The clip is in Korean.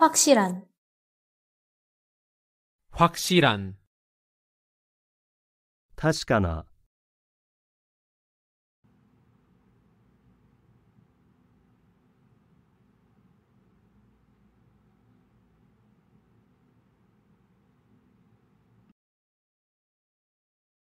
확실한 확실한 確かな